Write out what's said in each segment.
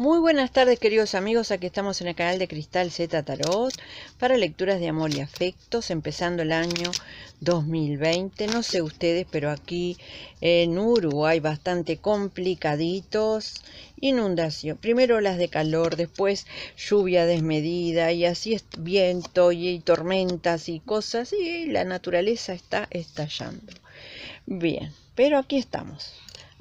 Muy buenas tardes queridos amigos, aquí estamos en el canal de Cristal Z Tarot para lecturas de amor y afectos, empezando el año 2020. No sé ustedes, pero aquí en Uruguay bastante complicaditos, inundación, primero las de calor, después lluvia desmedida y así es viento y tormentas y cosas y la naturaleza está estallando. Bien, pero aquí estamos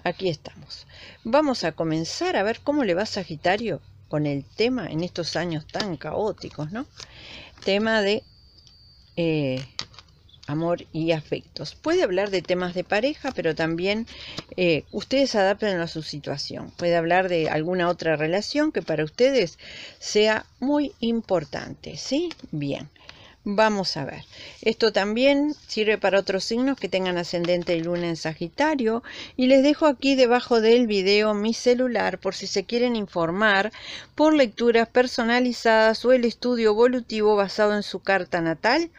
aquí estamos. Vamos a comenzar a ver cómo le va Sagitario con el tema en estos años tan caóticos, ¿no? Tema de eh, amor y afectos. Puede hablar de temas de pareja, pero también eh, ustedes adapten a su situación. Puede hablar de alguna otra relación que para ustedes sea muy importante, ¿sí? Bien. Vamos a ver. Esto también sirve para otros signos que tengan ascendente y luna en Sagitario. Y les dejo aquí debajo del video mi celular por si se quieren informar por lecturas personalizadas o el estudio evolutivo basado en su carta natal.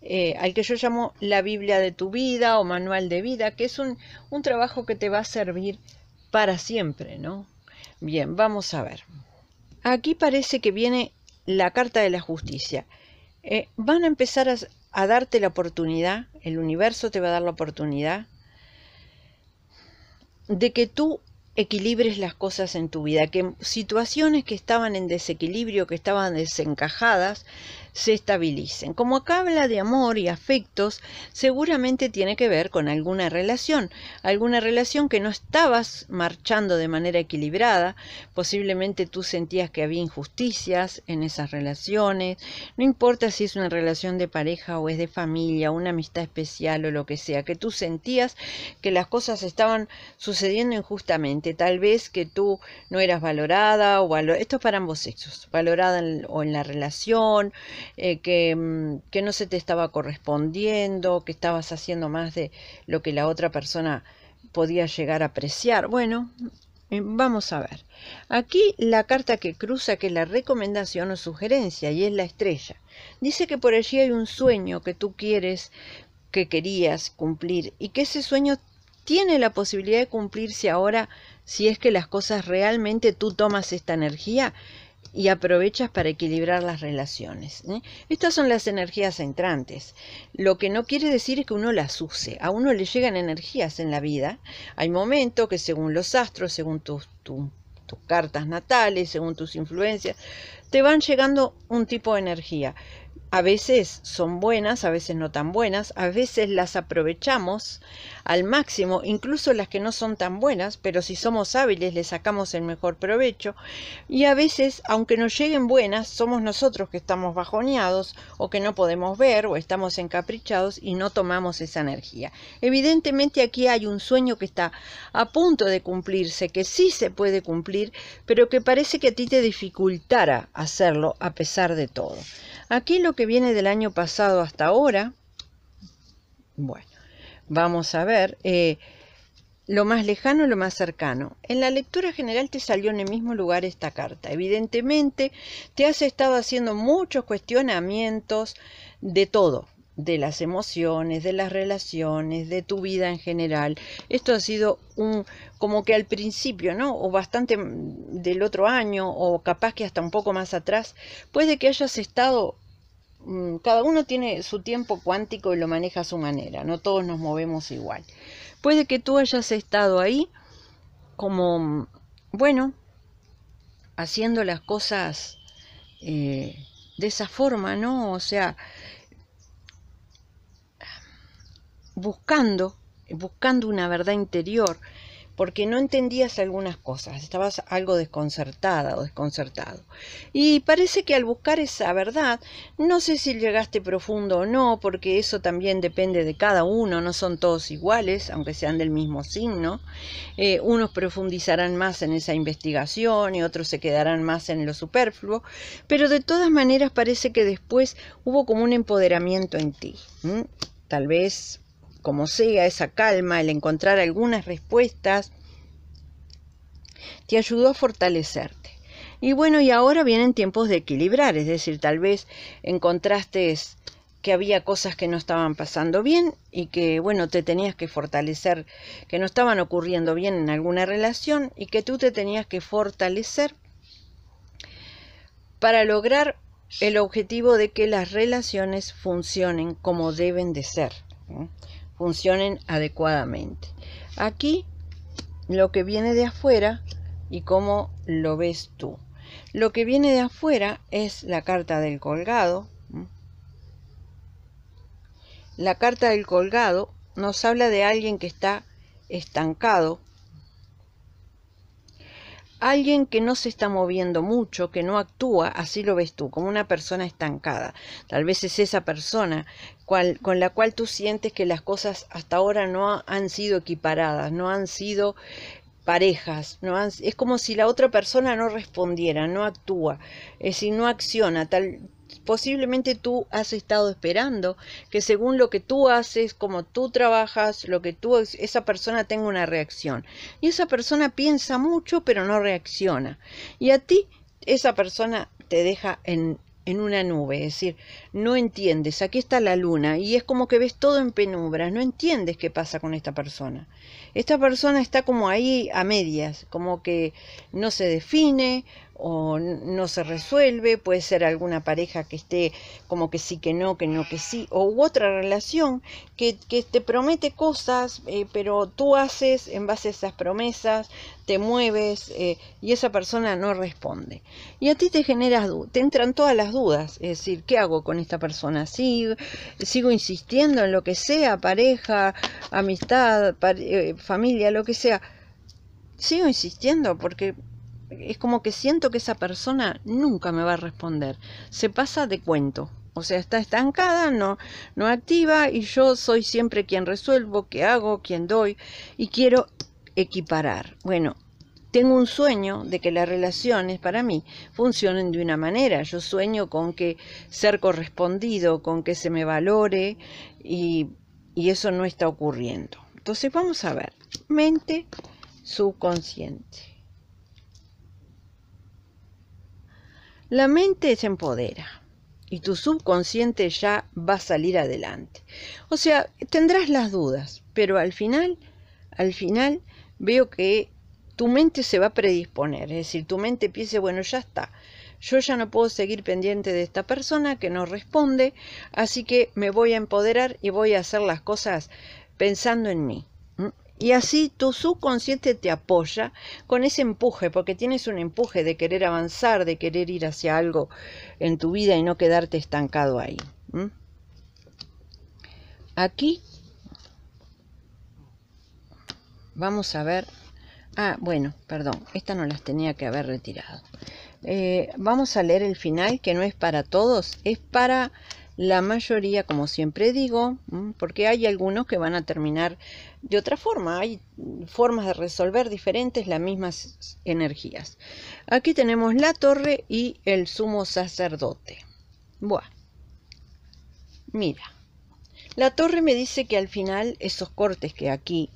Eh, al que yo llamo la Biblia de tu vida o manual de vida, que es un, un trabajo que te va a servir para siempre, ¿no? Bien, vamos a ver. Aquí parece que viene la carta de la justicia. Eh, van a empezar a darte la oportunidad, el universo te va a dar la oportunidad de que tú equilibres las cosas en tu vida, que situaciones que estaban en desequilibrio, que estaban desencajadas, se estabilicen. Como acá habla de amor y afectos, seguramente tiene que ver con alguna relación, alguna relación que no estabas marchando de manera equilibrada, posiblemente tú sentías que había injusticias en esas relaciones, no importa si es una relación de pareja o es de familia, una amistad especial o lo que sea, que tú sentías que las cosas estaban sucediendo injustamente, tal vez que tú no eras valorada o esto es para ambos sexos, valorada o en la relación, eh, que, mm, que, no se te estaba correspondiendo, que estabas haciendo más de lo que la otra persona podía llegar a apreciar. Bueno, eh, vamos a ver. Aquí la carta que cruza, que es la recomendación o sugerencia, y es la estrella. Dice que por allí hay un sueño que tú quieres, que querías cumplir, y que ese sueño tiene la posibilidad de cumplirse ahora si es que las cosas realmente tú tomas esta energía y aprovechas para equilibrar las relaciones. ¿eh? Estas son las energías entrantes. Lo que no quiere decir es que uno las use. A uno le llegan energías en la vida. Hay momentos que según los astros, según tus, tus cartas natales, según tus influencias, te van llegando un tipo de energía a veces son buenas, a veces no tan buenas, a veces las aprovechamos al máximo, incluso las que no son tan buenas, pero si somos hábiles le sacamos el mejor provecho y a veces, aunque nos lleguen buenas, somos nosotros que estamos bajoneados o que no podemos ver o estamos encaprichados y no tomamos esa energía. Evidentemente aquí hay un sueño que está a punto de cumplirse, que sí se puede cumplir, pero que parece que a ti te dificultara hacerlo a pesar de todo. Aquí lo que viene del año pasado hasta ahora, bueno, vamos a ver eh, lo más lejano, lo más cercano. En la lectura general te salió en el mismo lugar esta carta. Evidentemente te has estado haciendo muchos cuestionamientos de todo, de las emociones, de las relaciones, de tu vida en general. Esto ha sido un como que al principio, ¿no? O bastante mm, del otro año o capaz que hasta un poco más atrás, puede que hayas estado mm, cada uno tiene su tiempo cuántico y lo maneja a su manera, no todos nos movemos igual. Puede que tú hayas estado ahí como, mm, bueno, haciendo las cosas eh, de esa forma, ¿no? O sea, buscando, buscando una verdad interior, porque no entendías algunas cosas, estabas algo desconcertada o desconcertado. Y parece que al buscar esa verdad, no sé si llegaste profundo o no, porque eso también depende de cada uno, no son todos iguales, aunque sean del mismo signo. Eh, unos profundizarán más en esa investigación y otros se quedarán más en lo superfluo, pero de todas maneras parece que después hubo como un empoderamiento en ti. Tal vez como sea, esa calma, el encontrar algunas respuestas, te ayudó a fortalecerte. Y bueno, y ahora vienen tiempos de equilibrar, es decir, tal vez encontraste que había cosas que no estaban pasando bien y que, bueno, te tenías que fortalecer, que no estaban ocurriendo bien en alguna relación y que tú te tenías que fortalecer para lograr el objetivo de que las relaciones funcionen como deben de ser funcionen adecuadamente. Aquí lo que viene de afuera y cómo lo ves tú. Lo que viene de afuera es la carta del colgado. La carta del colgado nos habla de alguien que está estancado, alguien que no se está moviendo mucho, que no actúa, así lo ves tú, como una persona estancada. Tal vez es esa persona con la cual tú sientes que las cosas hasta ahora no han sido equiparadas, no han sido parejas, no es como si la otra persona no respondiera, no actúa, es decir, no acciona, tal, posiblemente tú has estado esperando que según lo que tú haces, como tú trabajas, lo que tú esa persona tenga una reacción. Y esa persona piensa mucho pero no reacciona. Y a ti esa persona te deja en en una nube, es decir, no entiendes, aquí está la luna y es como que ves todo en penumbra no entiendes qué pasa con esta persona. Esta persona está como ahí a medias, como que no se define, o no se resuelve, puede ser alguna pareja que esté como que sí, que no, que no, que sí, o otra relación que, te promete cosas, eh, pero tú haces en base a esas promesas, te mueves eh, y esa persona no responde. Y a ti te generas, te entran todas las dudas, es decir, ¿qué hago con esta persona? ¿Sigo, sigo insistiendo en lo que sea, pareja, amistad, eh, familia, lo que sea? Sigo insistiendo porque es como que siento que esa persona nunca me va a responder. Se pasa de cuento. O sea, está estancada, no, no activa y yo soy siempre quien resuelvo, qué hago, quien doy y quiero equiparar. Bueno, tengo un sueño de que las relaciones para mí funcionen de una manera. Yo sueño con que ser correspondido, con que se me valore y, y eso no está ocurriendo. Entonces vamos a ver, mente subconsciente. La mente se empodera y tu subconsciente ya va a salir adelante. O sea, tendrás las dudas, pero al final, al final veo que tu mente se va a predisponer, es decir, tu mente piense, bueno, ya está, yo ya no puedo seguir pendiente de esta persona que no responde, así que me voy a empoderar y voy a hacer las cosas pensando en mí. Y así tu subconsciente te apoya con ese empuje, porque tienes un empuje de querer avanzar, de querer ir hacia algo en tu vida y no quedarte estancado ahí. Aquí vamos a ver. Ah, bueno, perdón, esta no las tenía que haber retirado. Eh, vamos a leer el final, que no es para todos, es para la mayoría, como siempre digo, porque hay algunos que van a terminar de otra forma, hay formas de resolver diferentes las mismas energías. Aquí tenemos la torre y el sumo sacerdote. Buah. Mira, la torre me dice que al final esos cortes que aquí,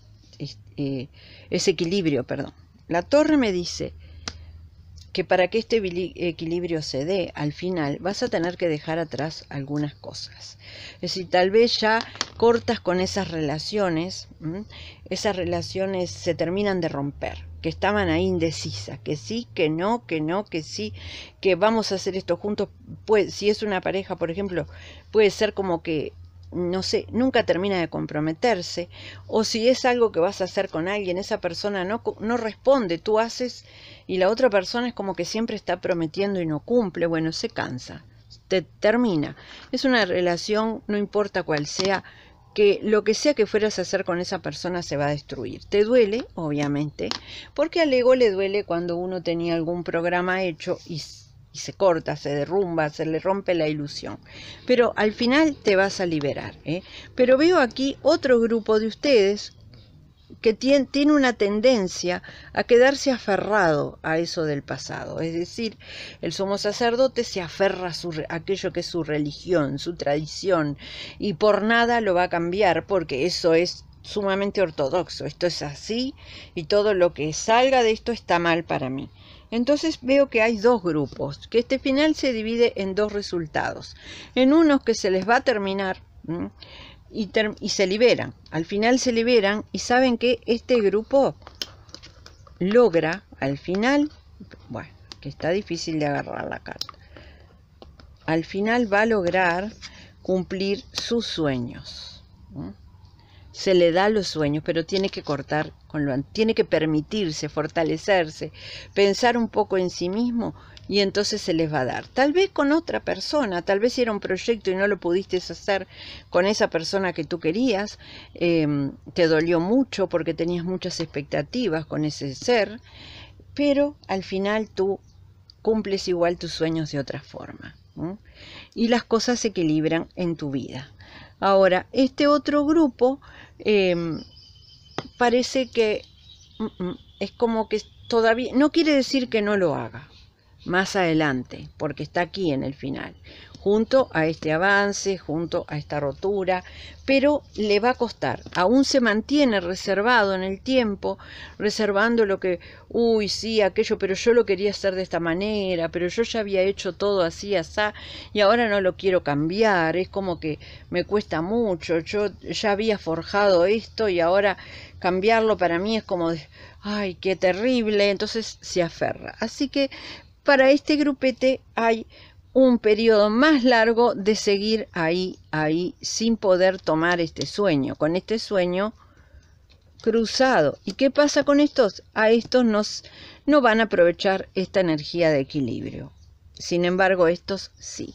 eh, ese equilibrio, perdón, la torre me dice que para que este equilibrio se dé, al final vas a tener que dejar atrás algunas cosas. Es decir, tal vez ya cortas con esas relaciones, esas relaciones se terminan de romper, que estaban ahí indecisas, que sí, que no, que no, que sí, que vamos a hacer esto juntos. Pues, si es una pareja, por ejemplo, puede ser como que no sé, nunca termina de comprometerse, o si es algo que vas a hacer con alguien, esa persona no, no responde, tú haces y la otra persona es como que siempre está prometiendo y no cumple, bueno, se cansa, te termina. Es una relación, no importa cuál sea, que lo que sea que fueras a hacer con esa persona se va a destruir. Te duele, obviamente, porque al ego le duele cuando uno tenía algún programa hecho y y se corta, se derrumba, se le rompe la ilusión. Pero al final te vas a liberar. ¿eh? Pero veo aquí otro grupo de ustedes que tiene, una tendencia a quedarse aferrado a eso del pasado. Es decir, el sumo sacerdote se aferra a aquello que es su religión, su tradición, y por nada lo va a cambiar porque eso es sumamente ortodoxo, esto es así y todo lo que salga de esto está mal para mí. Entonces veo que hay dos grupos, que este final se divide en dos resultados. En unos que se les va a terminar y, se liberan. Al final se liberan y saben que este grupo logra al final, bueno, que está difícil de agarrar la carta, al final va a lograr cumplir sus sueños se le da los sueños, pero tiene que cortar con lo tiene que permitirse fortalecerse, pensar un poco en sí mismo y entonces se les va a dar. Tal vez con otra persona, tal vez era un proyecto y no lo pudiste hacer con esa persona que tú querías, em, te dolió mucho porque tenías muchas expectativas con ese ser, pero al final tú cumples igual tus sueños de otra forma y las cosas se equilibran en tu vida. Ahora, este otro grupo em, parece que mm, mm, es como que todavía, no quiere decir que no lo haga, más adelante, porque está aquí en el final, junto a este avance, junto a esta rotura, pero le va a costar, aún se mantiene reservado en el tiempo, reservando lo que, uy, sí, aquello, pero yo lo quería hacer de esta manera, pero yo ya había hecho todo así, así, y ahora no lo quiero cambiar, es como que me cuesta mucho, yo ya había forjado esto y ahora cambiarlo para mí es como, ay, qué terrible, entonces se aferra. Así que para este grupete hay un periodo más largo de seguir ahí, ahí, sin poder tomar este sueño, con este sueño cruzado. ¿Y qué pasa con estos? A estos no van a aprovechar esta energía de equilibrio. Sin embargo, estos sí.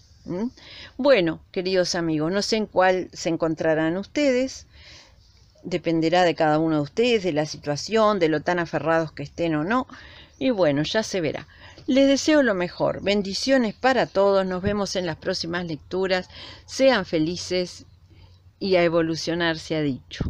Bueno, queridos amigos, no sé en cuál se encontrarán ustedes. Dependerá de cada uno de ustedes, de la situación, de lo tan aferrados que estén o no. Y bueno, ya se verá. Les deseo lo mejor. Bendiciones para todos. Nos vemos en las próximas lecturas. Sean felices y a evolucionar se ha dicho.